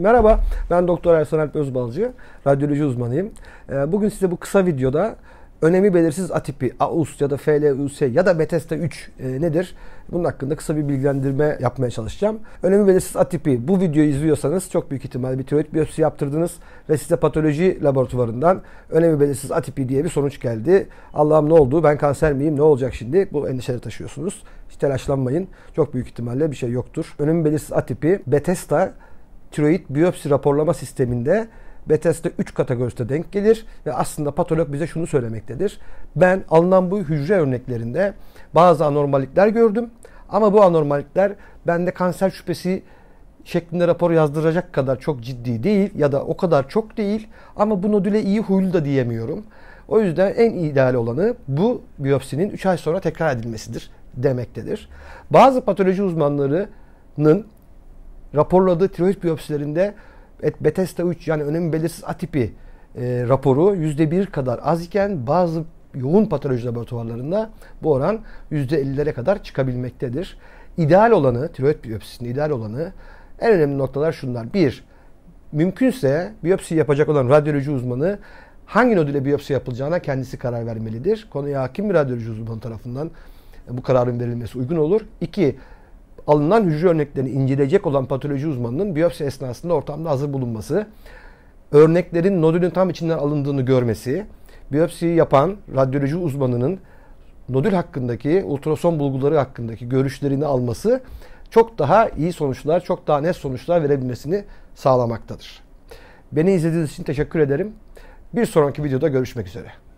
Merhaba, ben Doktor Ersan Alp Özbalcı, radyoloji uzmanıyım. Ee, bugün size bu kısa videoda önemi belirsiz atipi, AUS ya da FLUS ya da Bethesda 3 e, nedir? Bunun hakkında kısa bir bilgilendirme yapmaya çalışacağım. Önemi belirsiz atipi, bu videoyu izliyorsanız çok büyük ihtimal bir tiroid biyopsi yaptırdınız ve size patoloji laboratuvarından önemi belirsiz atipi diye bir sonuç geldi. Allah'ım ne oldu, ben kanser miyim, ne olacak şimdi? Bu endişeleri taşıyorsunuz. Hiç telaşlanmayın, çok büyük ihtimalle bir şey yoktur. Önemi belirsiz atipi, Bethesda tiroid biyopsi raporlama sisteminde Bethesda 3 kategorisine denk gelir ve aslında patolog bize şunu söylemektedir. Ben alınan bu hücre örneklerinde bazı anormallikler gördüm ama bu anormallikler bende kanser şüphesi şeklinde rapor yazdıracak kadar çok ciddi değil ya da o kadar çok değil ama bu nodüle iyi huylu da diyemiyorum. O yüzden en ideal olanı bu biyopsinin 3 ay sonra tekrar edilmesidir demektedir. Bazı patoloji uzmanlarının raporladığı tiroid biyopsilerinde Bethesda 3 yani önemli belirsiz atipi e, raporu %1 kadar az iken bazı yoğun patoloji laboratuvarlarında bu oran %50'lere kadar çıkabilmektedir. İdeal olanı, tiroid biyopsisinin ideal olanı en önemli noktalar şunlar. Bir, mümkünse biyopsi yapacak olan radyoloji uzmanı hangi nodüle biyopsi yapılacağına kendisi karar vermelidir. Konuya hakim bir radyoloji uzmanı tarafından bu kararın verilmesi uygun olur. İki, alınan hücre örneklerini inceleyecek olan patoloji uzmanının biyopsi esnasında ortamda hazır bulunması, örneklerin nodülün tam içinden alındığını görmesi, biyopsiyi yapan radyoloji uzmanının nodül hakkındaki, ultrason bulguları hakkındaki görüşlerini alması çok daha iyi sonuçlar, çok daha net sonuçlar verebilmesini sağlamaktadır. Beni izlediğiniz için teşekkür ederim. Bir sonraki videoda görüşmek üzere.